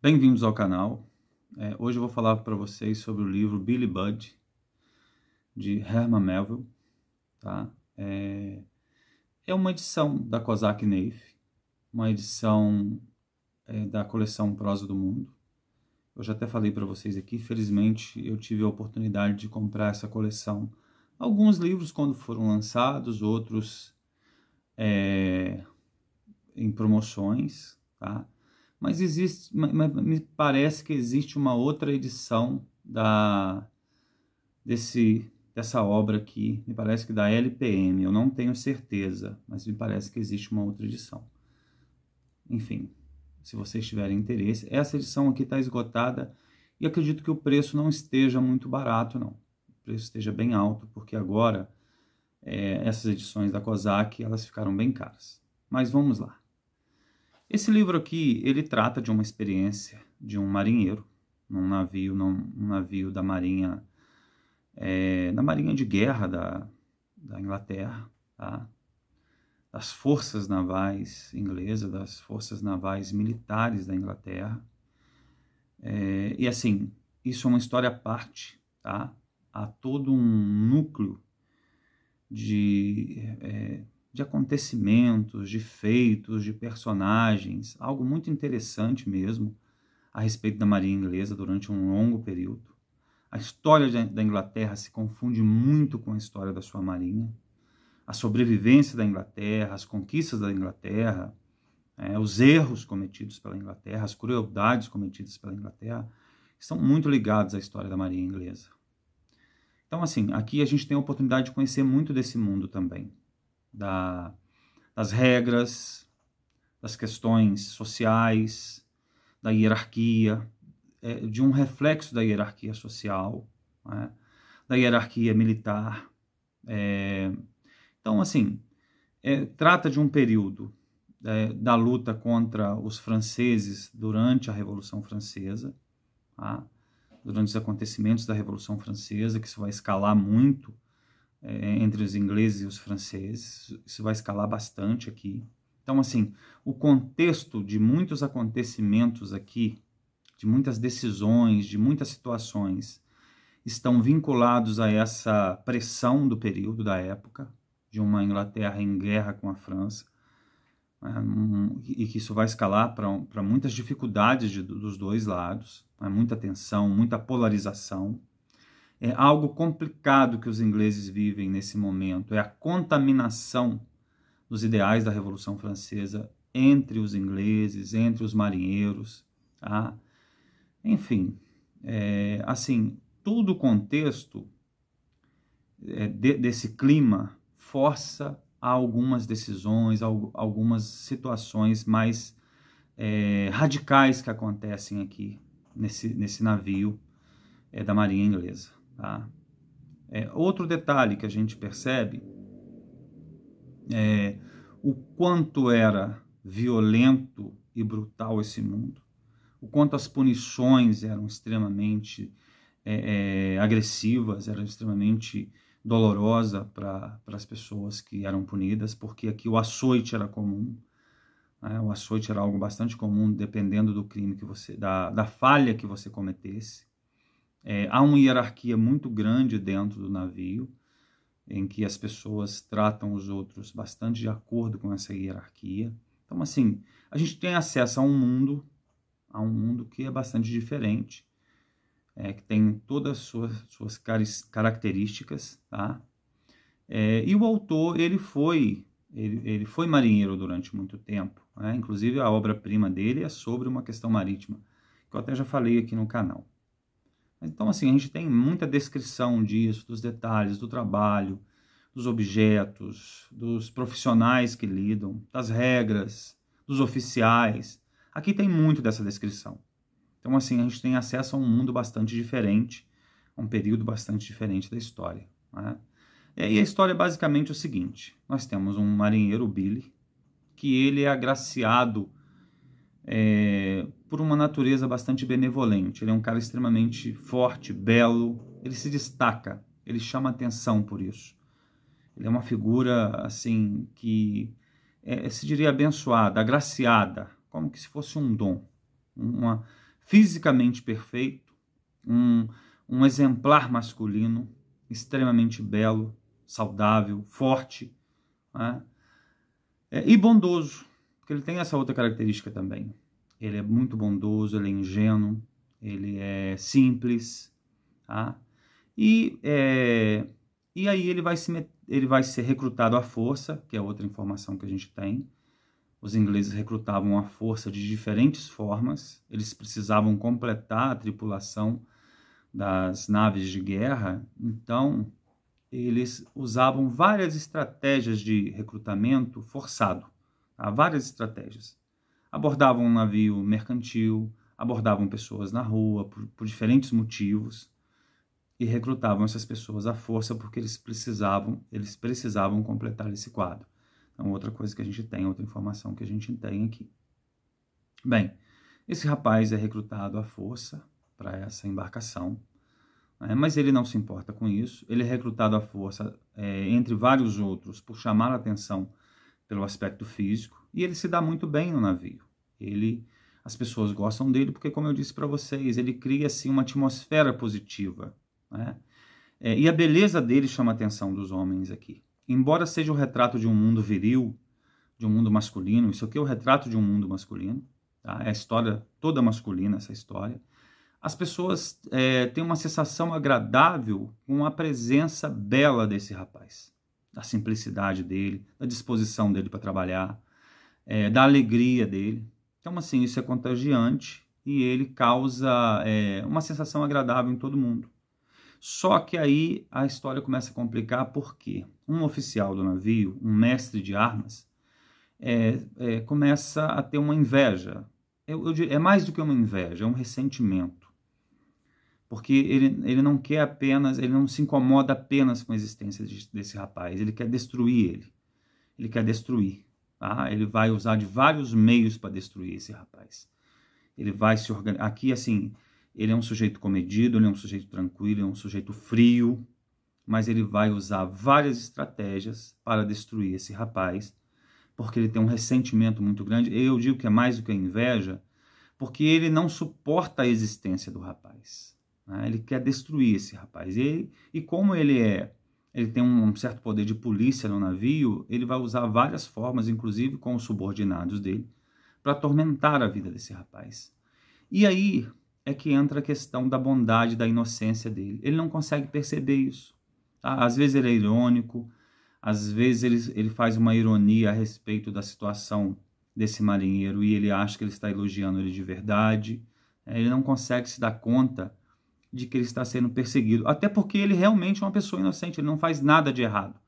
Bem-vindos ao canal. É, hoje eu vou falar para vocês sobre o livro Billy Budd, de Herman Melville. Tá? É, é uma edição da Cossack Neif, uma edição é, da coleção Prosa do Mundo. Eu já até falei para vocês aqui, felizmente eu tive a oportunidade de comprar essa coleção. Alguns livros quando foram lançados, outros é, em promoções, tá? Mas existe, mas me parece que existe uma outra edição da desse dessa obra aqui, me parece que da LPM, eu não tenho certeza, mas me parece que existe uma outra edição. Enfim, se vocês tiverem interesse, essa edição aqui está esgotada e acredito que o preço não esteja muito barato, não. O preço esteja bem alto, porque agora é, essas edições da COSAC elas ficaram bem caras. Mas vamos lá. Esse livro aqui, ele trata de uma experiência de um marinheiro num navio, num, navio da marinha, é, da marinha de guerra da, da Inglaterra, tá? das forças navais inglesas, das forças navais militares da Inglaterra. É, e assim, isso é uma história à parte, tá? Há todo um núcleo de é, de acontecimentos, de feitos, de personagens, algo muito interessante mesmo a respeito da Marinha Inglesa durante um longo período. A história da Inglaterra se confunde muito com a história da sua Marinha. A sobrevivência da Inglaterra, as conquistas da Inglaterra, é, os erros cometidos pela Inglaterra, as crueldades cometidas pela Inglaterra, estão muito ligados à história da Marinha Inglesa. Então, assim, aqui a gente tem a oportunidade de conhecer muito desse mundo também da, das regras, das questões sociais, da hierarquia, é, de um reflexo da hierarquia social, né? da hierarquia militar. É, então, assim, é, trata de um período é, da luta contra os franceses durante a Revolução Francesa, tá? durante os acontecimentos da Revolução Francesa, que isso vai escalar muito é, entre os ingleses e os franceses. Isso vai escalar bastante aqui. Então, assim, o contexto de muitos acontecimentos aqui, de muitas decisões, de muitas situações, estão vinculados a essa pressão do período, da época, de uma Inglaterra em guerra com a França, né, e que isso vai escalar para muitas dificuldades de, dos dois lados, né, muita tensão, muita polarização é algo complicado que os ingleses vivem nesse momento, é a contaminação dos ideais da Revolução Francesa entre os ingleses, entre os marinheiros, tá? Enfim, é, assim, todo o contexto é, de, desse clima força a algumas decisões, algumas situações mais é, radicais que acontecem aqui nesse, nesse navio é, da Marinha Inglesa. Tá? É, outro detalhe que a gente percebe é o quanto era violento e brutal esse mundo, o quanto as punições eram extremamente é, é, agressivas, eram extremamente dolorosa para as pessoas que eram punidas, porque aqui o açoite era comum. Né? O açoite era algo bastante comum, dependendo do crime que você, da, da falha que você cometesse. É, há uma hierarquia muito grande dentro do navio, em que as pessoas tratam os outros bastante de acordo com essa hierarquia. Então, assim, a gente tem acesso a um mundo, a um mundo que é bastante diferente, é, que tem todas as suas, suas características, tá? É, e o autor, ele foi, ele, ele foi marinheiro durante muito tempo, né? inclusive a obra-prima dele é sobre uma questão marítima, que eu até já falei aqui no canal. Então, assim, a gente tem muita descrição disso, dos detalhes, do trabalho, dos objetos, dos profissionais que lidam, das regras, dos oficiais. Aqui tem muito dessa descrição. Então, assim, a gente tem acesso a um mundo bastante diferente, a um período bastante diferente da história. Né? E a história é basicamente o seguinte: nós temos um marinheiro, Billy, que ele é agraciado é, por uma natureza bastante benevolente. Ele é um cara extremamente forte, belo, ele se destaca, ele chama atenção por isso. Ele é uma figura assim que é, é, se diria abençoada, agraciada, como que se fosse um dom, uma fisicamente perfeito, um, um exemplar masculino, extremamente belo, saudável, forte né? é, e bondoso, porque ele tem essa outra característica também ele é muito bondoso, ele é ingênuo, ele é simples, tá? E, é, e aí ele vai, se, ele vai ser recrutado à força, que é outra informação que a gente tem. Os ingleses recrutavam à força de diferentes formas, eles precisavam completar a tripulação das naves de guerra, então eles usavam várias estratégias de recrutamento forçado, tá? várias estratégias abordavam um navio mercantil, abordavam pessoas na rua por, por diferentes motivos e recrutavam essas pessoas à força porque eles precisavam, eles precisavam completar esse quadro. Então, outra coisa que a gente tem, outra informação que a gente tem aqui. Bem, esse rapaz é recrutado à força para essa embarcação, né? mas ele não se importa com isso. Ele é recrutado à força, é, entre vários outros, por chamar a atenção pelo aspecto físico, e ele se dá muito bem no navio. Ele as pessoas gostam dele porque, como eu disse para vocês, ele cria assim uma atmosfera positiva, né? É, e a beleza dele chama a atenção dos homens aqui. Embora seja o retrato de um mundo viril, de um mundo masculino, isso aqui é o retrato de um mundo masculino, tá? é a história toda masculina, essa história. As pessoas é, têm uma sensação agradável com a presença bela desse rapaz da simplicidade dele, da disposição dele para trabalhar, é, da alegria dele. Então, assim, isso é contagiante e ele causa é, uma sensação agradável em todo mundo. Só que aí a história começa a complicar porque um oficial do navio, um mestre de armas, é, é, começa a ter uma inveja. Eu, eu, é mais do que uma inveja, é um ressentimento porque ele, ele não quer apenas, ele não se incomoda apenas com a existência de, desse rapaz, ele quer destruir ele, ele quer destruir, tá? ele vai usar de vários meios para destruir esse rapaz, ele vai se organizar, aqui assim, ele é um sujeito comedido, ele é um sujeito tranquilo, ele é um sujeito frio, mas ele vai usar várias estratégias para destruir esse rapaz, porque ele tem um ressentimento muito grande, eu digo que é mais do que a inveja, porque ele não suporta a existência do rapaz, né? Ele quer destruir esse rapaz. E, e como ele é, ele tem um, certo poder de polícia no navio, ele vai usar várias formas, inclusive com os subordinados dele, para atormentar a vida desse rapaz. E aí é que entra a questão da bondade, da inocência dele. Ele não consegue perceber isso. Tá? Às vezes ele é irônico, às vezes ele, ele faz uma ironia a respeito da situação desse marinheiro e ele acha que ele está elogiando ele de verdade. É, ele não consegue se dar conta de que ele está sendo perseguido, até porque ele realmente é uma pessoa inocente, ele não faz nada de errado.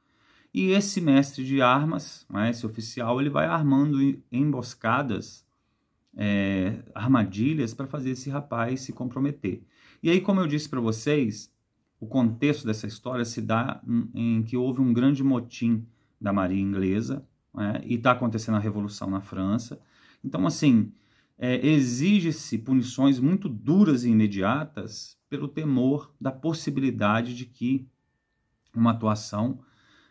E esse mestre de armas, né, esse oficial, ele vai armando emboscadas, é, armadilhas para fazer esse rapaz se comprometer. E aí, como eu disse para vocês, o contexto dessa história se dá em, que houve um grande motim da Marinha Inglesa né, e está acontecendo a Revolução na França. Então, assim, é, exige-se punições muito duras e imediatas pelo temor da possibilidade de que uma atuação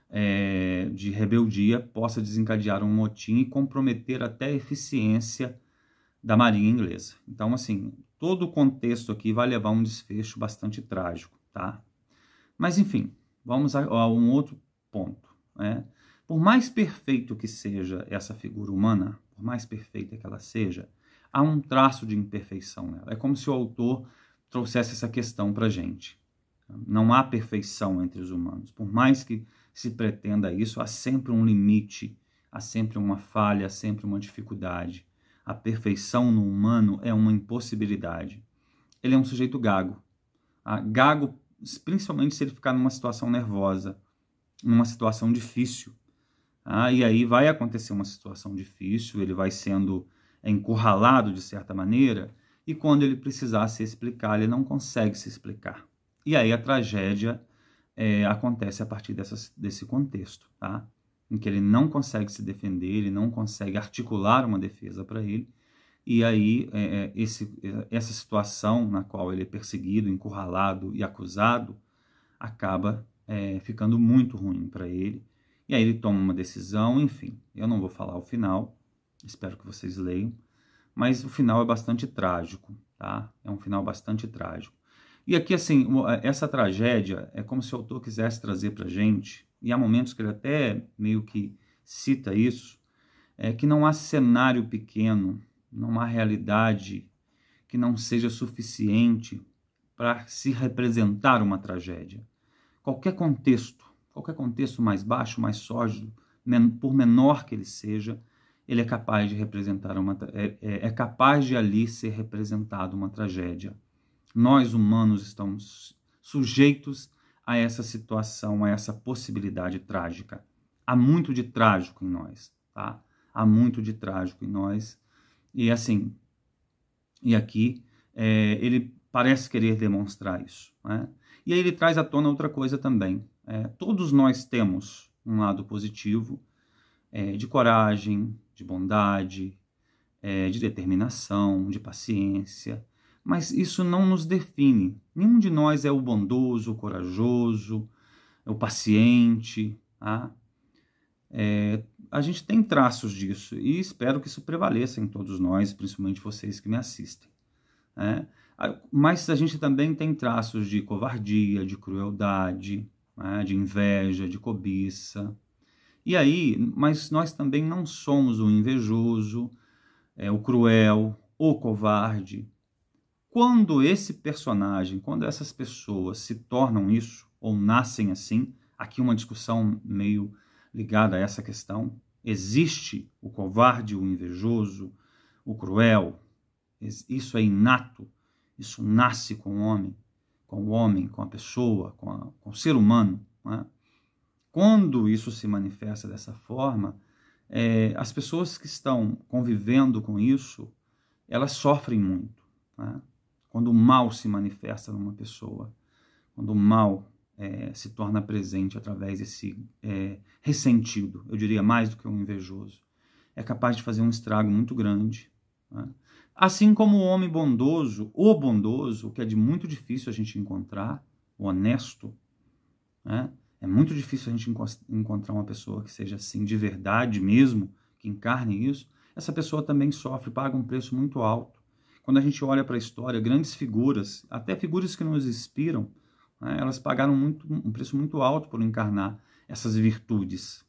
é, de rebeldia possa desencadear um motim e comprometer até a eficiência da marinha inglesa. Então, assim, todo o contexto aqui vai levar a um desfecho bastante trágico, tá? Mas, enfim, vamos a, a um outro ponto, né? Por mais perfeito que seja essa figura humana, por mais perfeita que ela seja, há um traço de imperfeição nela. É como se o autor trouxesse essa questão para a gente. Não há perfeição entre os humanos. Por mais que se pretenda isso, há sempre um limite, há sempre uma falha, há sempre uma dificuldade. A perfeição no humano é uma impossibilidade. Ele é um sujeito gago. Gago, principalmente se ele ficar numa situação nervosa, numa situação difícil. Ah, e aí vai acontecer uma situação difícil, ele vai sendo encurralado de certa maneira, e quando ele precisar se explicar, ele não consegue se explicar. E aí a tragédia é, acontece a partir dessa, desse contexto, tá? em que ele não consegue se defender, ele não consegue articular uma defesa para ele, e aí é, é esse, é, essa situação na qual ele é perseguido, encurralado e acusado acaba é, ficando muito ruim para ele, e aí ele toma uma decisão, enfim, eu não vou falar o final, espero que vocês leiam, mas o final é bastante trágico, tá? É um final bastante trágico. E aqui, assim, eh, essa tragédia é como se o autor quisesse trazer para gente, e há momentos que ele até meio que cita isso, é que não há cenário pequeno, não há realidade que não seja suficiente para se representar uma tragédia. Qualquer contexto, qualquer contexto mais baixo, mais sórdido, por menor que ele seja, ele é capaz de representar uma é, é, é capaz de ali ser representado uma tragédia. Nós humanos estamos sujeitos a essa situação, a essa possibilidade trágica. Há muito de trágico em nós, tá? Há muito de trágico em nós. E assim, e aqui é, ele parece querer demonstrar isso. Né? E aí ele traz à tona outra coisa também. É, todos nós temos um lado positivo é, de coragem, de bondade, é, de determinação, de paciência, mas isso não nos define. Nenhum de nós é o bondoso, o corajoso, é o paciente. Tá? É, a gente tem traços disso e espero que isso prevaleça em todos nós, principalmente vocês que me assistem. Né? Mas a gente também tem traços de covardia, de crueldade, né? de inveja, de cobiça. E aí, mas nós também não somos o invejoso, é, o cruel, o covarde. Quando esse personagem, quando essas pessoas se tornam isso ou nascem assim, aqui uma discussão meio ligada a essa questão. Existe o covarde, o invejoso, o cruel. Isso é inato. Isso nasce com o homem, com o homem, com a pessoa, com, a, com o ser humano. Não é? Quando isso se manifesta dessa forma, é, as pessoas que estão convivendo com isso, elas sofrem muito. Né? Quando o mal se manifesta numa pessoa, quando o mal é, se torna presente através desse é, ressentido, eu diria mais do que um invejoso, é capaz de fazer um estrago muito grande. Né? Assim como o homem bondoso, o bondoso, que é de muito difícil a gente encontrar, o honesto, né? É muito difícil a gente encontrar uma pessoa que seja assim de verdade mesmo, que encarne isso. Essa pessoa também sofre, paga um preço muito alto. Quando a gente olha para a história, grandes figuras, até figuras que nos inspiram, né, elas pagaram muito, um preço muito alto por encarnar essas virtudes.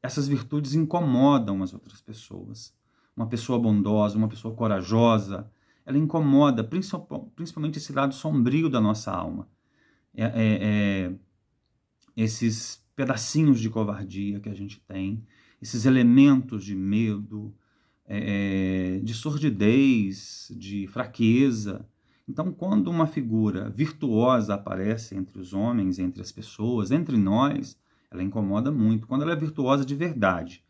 Essas virtudes incomodam as outras pessoas. Uma pessoa bondosa, uma pessoa corajosa, ela incomoda principalmente esse lado sombrio da nossa alma. é, é, é esses pedacinhos de covardia que a gente tem, esses elementos de medo, é, é, de sordidez, de fraqueza. Então, quando uma figura virtuosa aparece entre os homens, entre as pessoas, entre nós, ela incomoda muito. Quando ela é virtuosa de verdade,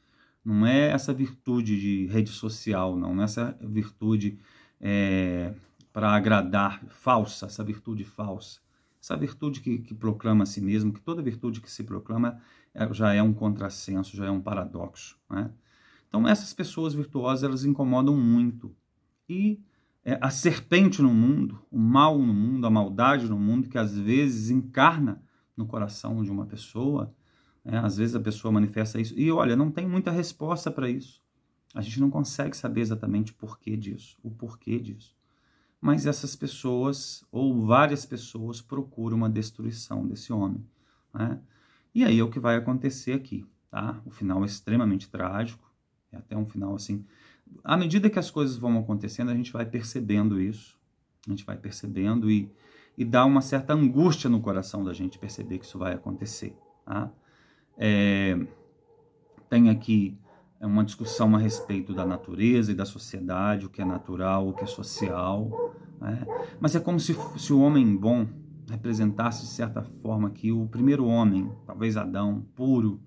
não é essa virtude de rede social, não, não é essa virtude é, para agradar, falsa, essa virtude falsa. Essa virtude que, que proclama a si mesmo, que toda virtude que se proclama é, já é um contrassenso, já é um paradoxo. Né? Então, essas pessoas virtuosas, elas incomodam muito. E é, a serpente no mundo, o mal no mundo, a maldade no mundo, que às vezes encarna no coração de uma pessoa, né? às vezes a pessoa manifesta isso. E olha, não tem muita resposta para isso. A gente não consegue saber exatamente o porquê disso, o porquê disso mas essas pessoas, ou várias pessoas, procuram uma destruição desse homem. Né? E aí é o que vai acontecer aqui. Tá? O final é extremamente trágico, é até um final assim. À medida que as coisas vão acontecendo, a gente vai percebendo isso, a gente vai percebendo e, e dá uma certa angústia no coração da gente perceber que isso vai acontecer. Tá? É, tem aqui é uma discussão a respeito da natureza e da sociedade, o que é natural, o que é social. Né? Mas é como se, se o homem bom representasse de certa forma que o primeiro homem, talvez Adão, puro,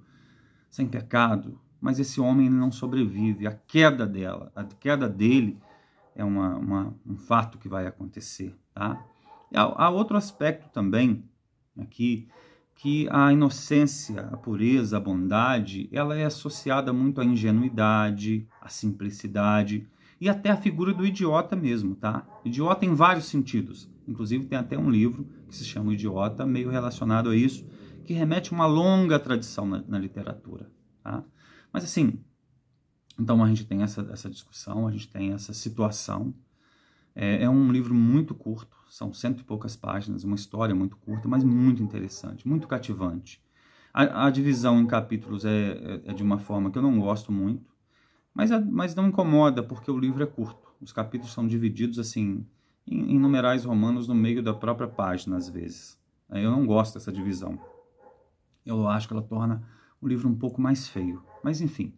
sem pecado, mas esse homem não sobrevive. A queda dela, a queda dele é uma, uma, um fato que vai acontecer, tá? Há, há outro aspecto também aqui que a inocência, a pureza, a bondade, ela é associada muito à ingenuidade, à simplicidade e até à figura do idiota mesmo, tá? Idiota em vários sentidos. Inclusive tem até um livro que se chama Idiota, meio relacionado a isso, que remete a uma longa tradição na, na literatura, tá? Mas assim, então a gente tem essa, essa discussão, a gente tem essa situação. é, é um livro muito curto, são cento e poucas páginas, uma história muito curta, mas muito interessante, muito cativante. A, a divisão em capítulos é, é, é, de uma forma que eu não gosto muito, mas, é, mas não incomoda, porque o livro é curto. Os capítulos são divididos assim em, em numerais romanos no meio da própria página, às vezes. Eu não gosto dessa divisão. Eu acho que ela torna o livro um pouco mais feio. Mas, enfim,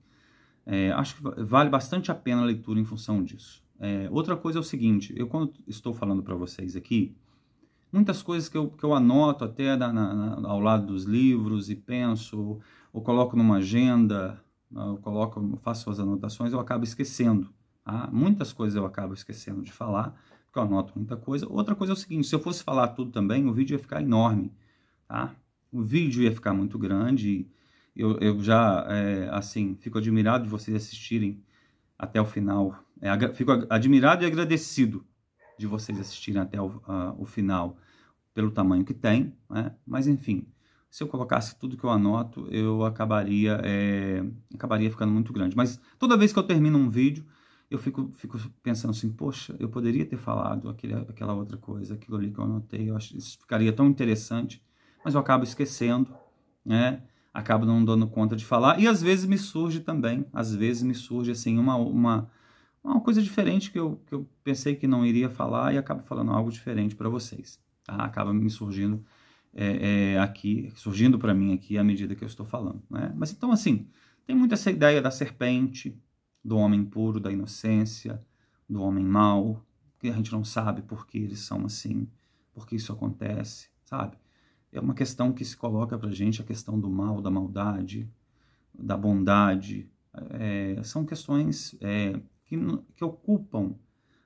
é, acho que vale bastante a pena a leitura em função disso. É, outra coisa é o seguinte, eu quando estou falando para vocês aqui, muitas coisas que eu, que eu anoto até na, na, ao lado dos livros e penso, ou coloco numa agenda, né, eu coloco, faço as anotações, eu acabo esquecendo. Tá? Muitas coisas eu acabo esquecendo de falar, porque eu anoto muita coisa. Outra coisa é o seguinte, se eu fosse falar tudo também, o vídeo ia ficar enorme. Tá? O vídeo ia ficar muito grande, eu, eu já, é, assim, fico admirado de vocês assistirem até o final é, fico admirado e agradecido de vocês assistirem até o, uh, o final pelo tamanho que tem, né? mas enfim, se eu colocasse tudo que eu anoto, eu acabaria, é, acabaria ficando muito grande. Mas toda vez que eu termino um vídeo, eu fico, fico pensando assim, poxa, eu poderia ter falado aquele, aquela outra coisa, aquilo ali que eu anotei, eu acho, isso ficaria tão interessante, mas eu acabo esquecendo, né? acabo não dando conta de falar, e às vezes me surge também, às vezes me surge assim uma... uma é uma coisa diferente que eu, que eu pensei que não iria falar e acabo falando algo diferente para vocês. Tá? Acaba me surgindo é, é, aqui, surgindo para mim aqui à medida que eu estou falando. Né? Mas então, assim, tem muito essa ideia da serpente, do homem puro, da inocência, do homem mau, que a gente não sabe por que eles são assim, por que isso acontece, sabe? É uma questão que se coloca para gente, a questão do mal, da maldade, da bondade. É, são questões é, que, que ocupam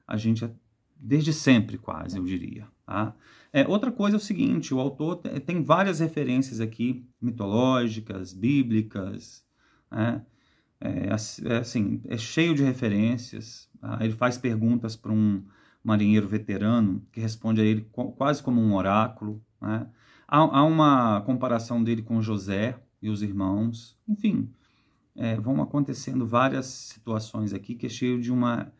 a gente desde sempre, quase, eu diria. Tá? É, outra coisa é o seguinte: o autor tem várias referências aqui, mitológicas, bíblicas, né? É, é, assim, é cheio de referências. Tá? Ele faz perguntas para um marinheiro veterano que responde a ele quase como um oráculo. Né? Há, há uma comparação dele com José e os irmãos, enfim é, vão acontecendo várias situações aqui que é cheio de uma,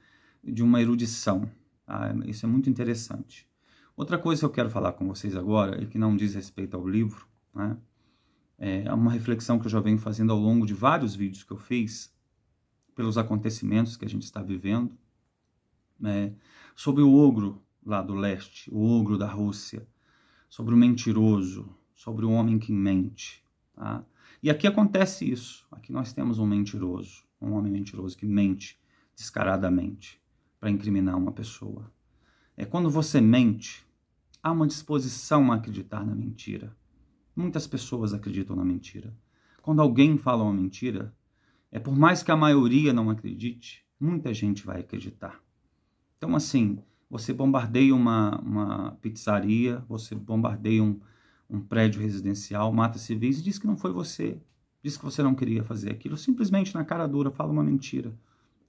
de uma erudição. Tá? Isso é muito interessante. Outra coisa que eu quero falar com vocês agora, e que não diz respeito ao livro, né? é uma reflexão que eu já venho fazendo ao longo de vários vídeos que eu fiz, pelos acontecimentos que a gente está vivendo, né? sobre o ogro lá do leste, o ogro da Rússia, sobre o mentiroso, sobre o homem que mente. Tá? E aqui acontece isso. Aqui nós temos um mentiroso, um homem mentiroso que mente descaradamente para incriminar uma pessoa. É quando você mente, há uma disposição a acreditar na mentira. Muitas pessoas acreditam na mentira. Quando alguém fala uma mentira, é por mais que a maioria não acredite, muita gente vai acreditar. Então, assim, você bombardeia uma, uma pizzaria, você bombardeia um, um prédio residencial, mata civis e diz que não foi você, diz que você não queria fazer aquilo, simplesmente na cara dura fala uma mentira,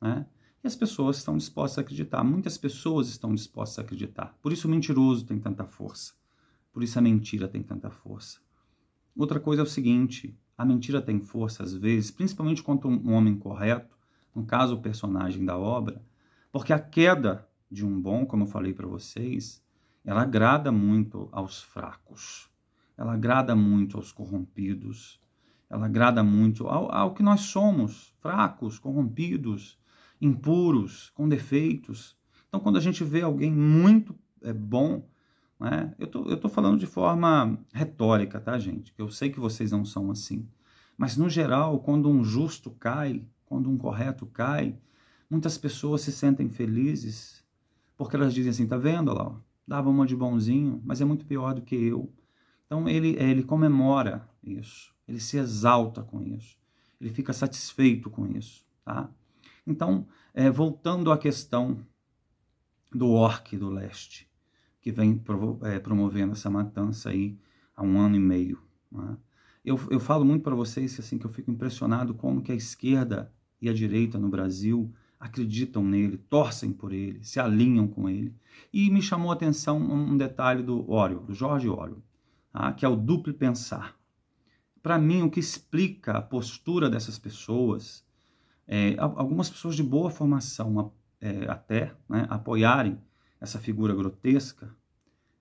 né? E as pessoas estão dispostas a acreditar, muitas pessoas estão dispostas a acreditar. Por isso o mentiroso tem tanta força, por isso a mentira tem tanta força. Outra coisa é o seguinte, a mentira tem força às vezes, principalmente contra um homem correto, no caso o personagem da obra, porque a queda de um bom, como eu falei para vocês, ela agrada muito aos fracos ela agrada muito aos corrompidos, ela agrada muito ao, ao que nós somos, fracos, corrompidos, impuros, com defeitos. Então, quando a gente vê alguém muito é, bom, né, eu tô, estou tô falando de forma retórica, tá, gente? Eu sei que vocês não são assim. Mas, no geral, quando um justo cai, quando um correto cai, muitas pessoas se sentem felizes porque elas dizem assim: tá vendo, lá, dava uma de bonzinho, mas é muito pior do que eu então ele, é, ele comemora isso, ele se exalta com isso, ele fica satisfeito com isso. Tá? Então, é, voltando à questão do orc do leste, que vem é, promovendo essa matança aí há um ano e meio. Né? Eu, eu falo muito para vocês que, assim, que eu fico impressionado como que a esquerda e a direita no Brasil acreditam nele, torcem por ele, se alinham com ele. E me chamou a atenção um detalhe do Oreo, do Jorge Oreo ah, que é o duplo pensar. Para mim, o que explica a postura dessas pessoas, é, algumas pessoas de boa formação é, até né, apoiarem essa figura grotesca,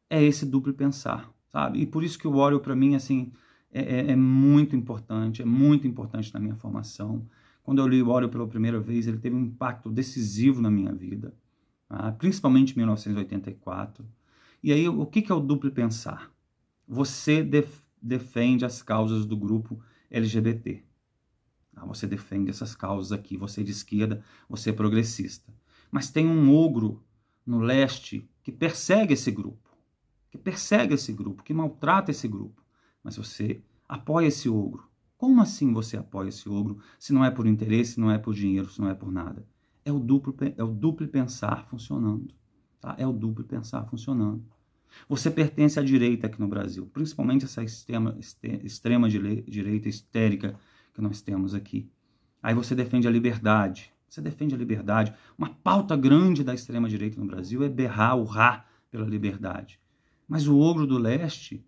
é esse duplo pensar, sabe? E por isso que o Orwell, para mim, assim, é, é, é, muito importante, é muito importante na minha formação. Quando eu li o Orwell pela primeira vez, ele teve um impacto decisivo na minha vida, tá? principalmente em 1984. E aí, o que, que é o duplo pensar? você def defende as causas do grupo LGBT. Ah, tá? você defende essas causas aqui, você é de esquerda, você é progressista. Mas tem um ogro no leste que persegue esse grupo, que persegue esse grupo, que maltrata esse grupo. Mas você apoia esse ogro. Como assim você apoia esse ogro se não é por interesse, se não é por dinheiro, se não é por nada? É o duplo, é o duplo pensar funcionando. Tá? É o duplo pensar funcionando. Você pertence à direita aqui no Brasil, principalmente essa extrema, extrema direita histérica que nós temos aqui. Aí você defende a liberdade. Você defende a liberdade. Uma pauta grande da extrema direita no Brasil é berrar, urrar pela liberdade. Mas o ogro do leste,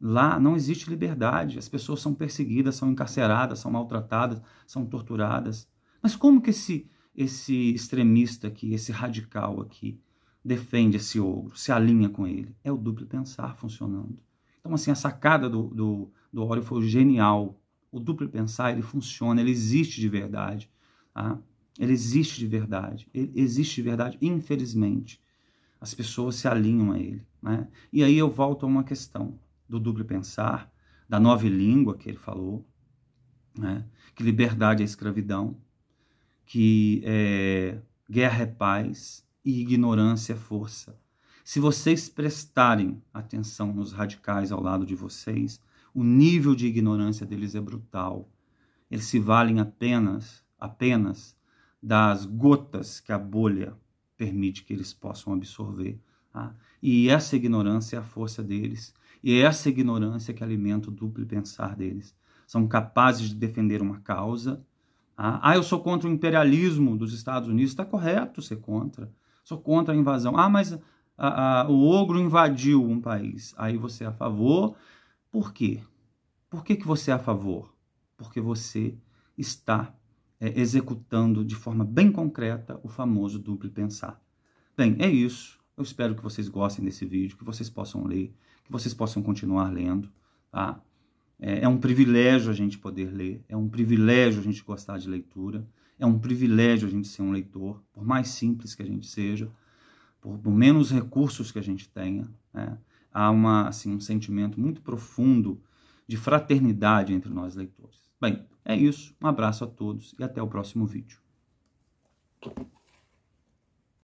lá não existe liberdade. As pessoas são perseguidas, são encarceradas, são maltratadas, são torturadas. Mas como que esse esse extremista aqui, esse radical aqui, defende esse ogro, se alinha com ele. É o duplo pensar funcionando. Então, assim, a sacada do, do, do Oreo foi genial. O duplo pensar, ele funciona, ele existe de verdade. Tá? Ele existe de verdade. Ele existe de verdade, infelizmente. As pessoas se alinham a ele. Né? E aí eu volto a uma questão do duplo pensar, da nova língua que ele falou, né? que liberdade é escravidão, que é, guerra é paz, e ignorância é força. Se vocês prestarem atenção nos radicais ao lado de vocês, o nível de ignorância deles é brutal. Eles se valem apenas, apenas das gotas que a bolha permite que eles possam absorver. Tá? E essa ignorância é a força deles. E é essa ignorância que alimenta o duplo pensar deles. São capazes de defender uma causa. Tá? Ah, eu sou contra o imperialismo dos Estados Unidos. Está correto ser é contra sou contra a invasão. Ah, mas a, a, o ogro invadiu um país. Aí você é a favor. Por quê? Por que, que você é a favor? Porque você está é, executando de forma bem concreta o famoso duplo pensar. Bem, é isso. Eu espero que vocês gostem desse vídeo, que vocês possam ler, que vocês possam continuar lendo. Tá? É, é um privilégio a gente poder ler, é um privilégio a gente gostar de leitura. É um privilégio a gente ser um leitor, por mais simples que a gente seja, por, por menos recursos que a gente tenha. Né? Há uma, assim, um sentimento muito profundo de fraternidade entre nós leitores. Bem, é isso. Um abraço a todos e até o próximo vídeo.